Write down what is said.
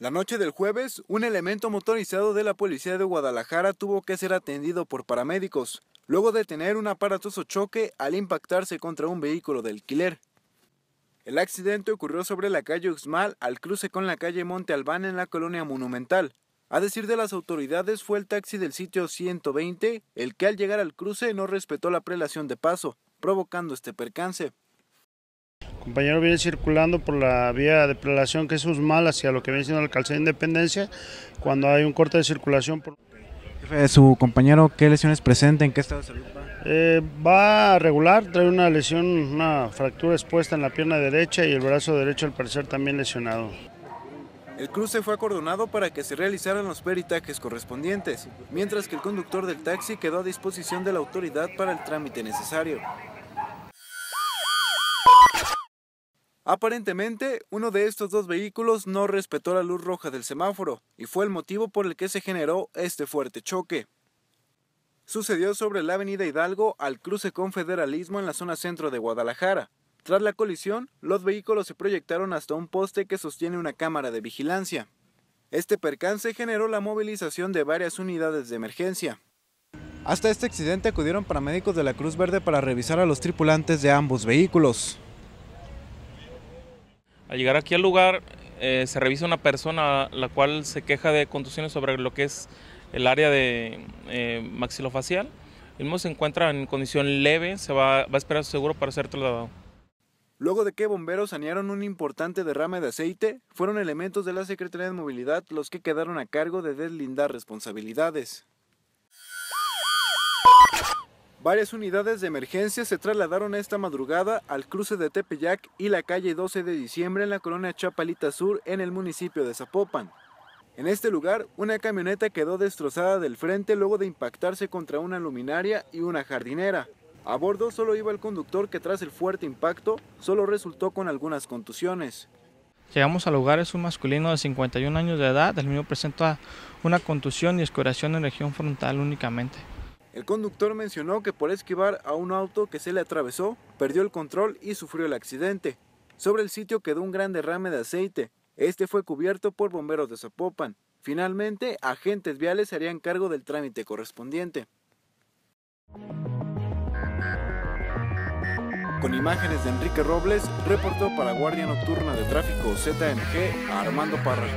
La noche del jueves, un elemento motorizado de la policía de Guadalajara tuvo que ser atendido por paramédicos, luego de tener un aparatoso choque al impactarse contra un vehículo de alquiler. El accidente ocurrió sobre la calle Uxmal al cruce con la calle Monte Albán en la colonia Monumental. A decir de las autoridades fue el taxi del sitio 120 el que al llegar al cruce no respetó la prelación de paso, provocando este percance compañero viene circulando por la vía de prelación que es Usmal hacia lo que viene siendo el calzada de Independencia, cuando hay un corte de circulación. Por... ¿Su compañero qué lesiones presenta? ¿En qué estado de salud va? Eh, va a regular, trae una lesión, una fractura expuesta en la pierna derecha y el brazo derecho al parecer también lesionado. El cruce fue acordonado para que se realizaran los peritajes correspondientes, mientras que el conductor del taxi quedó a disposición de la autoridad para el trámite necesario. Aparentemente, uno de estos dos vehículos no respetó la luz roja del semáforo y fue el motivo por el que se generó este fuerte choque. Sucedió sobre la avenida Hidalgo al cruce con Federalismo en la zona centro de Guadalajara. Tras la colisión, los vehículos se proyectaron hasta un poste que sostiene una cámara de vigilancia. Este percance generó la movilización de varias unidades de emergencia. Hasta este accidente acudieron paramédicos de la Cruz Verde para revisar a los tripulantes de ambos vehículos. Al llegar aquí al lugar, eh, se revisa una persona la cual se queja de contusiones sobre lo que es el área de eh, maxilofacial. El mismo se encuentra en condición leve, se va, va a esperar su seguro para ser trasladado. Luego de que bomberos sanearon un importante derrame de aceite, fueron elementos de la Secretaría de Movilidad los que quedaron a cargo de deslindar responsabilidades. Varias unidades de emergencia se trasladaron esta madrugada al cruce de Tepeyac y la calle 12 de diciembre en la colonia Chapalita Sur en el municipio de Zapopan. En este lugar, una camioneta quedó destrozada del frente luego de impactarse contra una luminaria y una jardinera. A bordo solo iba el conductor que tras el fuerte impacto solo resultó con algunas contusiones. Llegamos al lugar, es un masculino de 51 años de edad, el mismo presenta una contusión y escoración en región frontal únicamente. El conductor mencionó que por esquivar a un auto que se le atravesó, perdió el control y sufrió el accidente. Sobre el sitio quedó un gran derrame de aceite. Este fue cubierto por bomberos de Zapopan. Finalmente, agentes viales se harían cargo del trámite correspondiente. Con imágenes de Enrique Robles, reportó para Guardia Nocturna de Tráfico ZMG Armando Parra.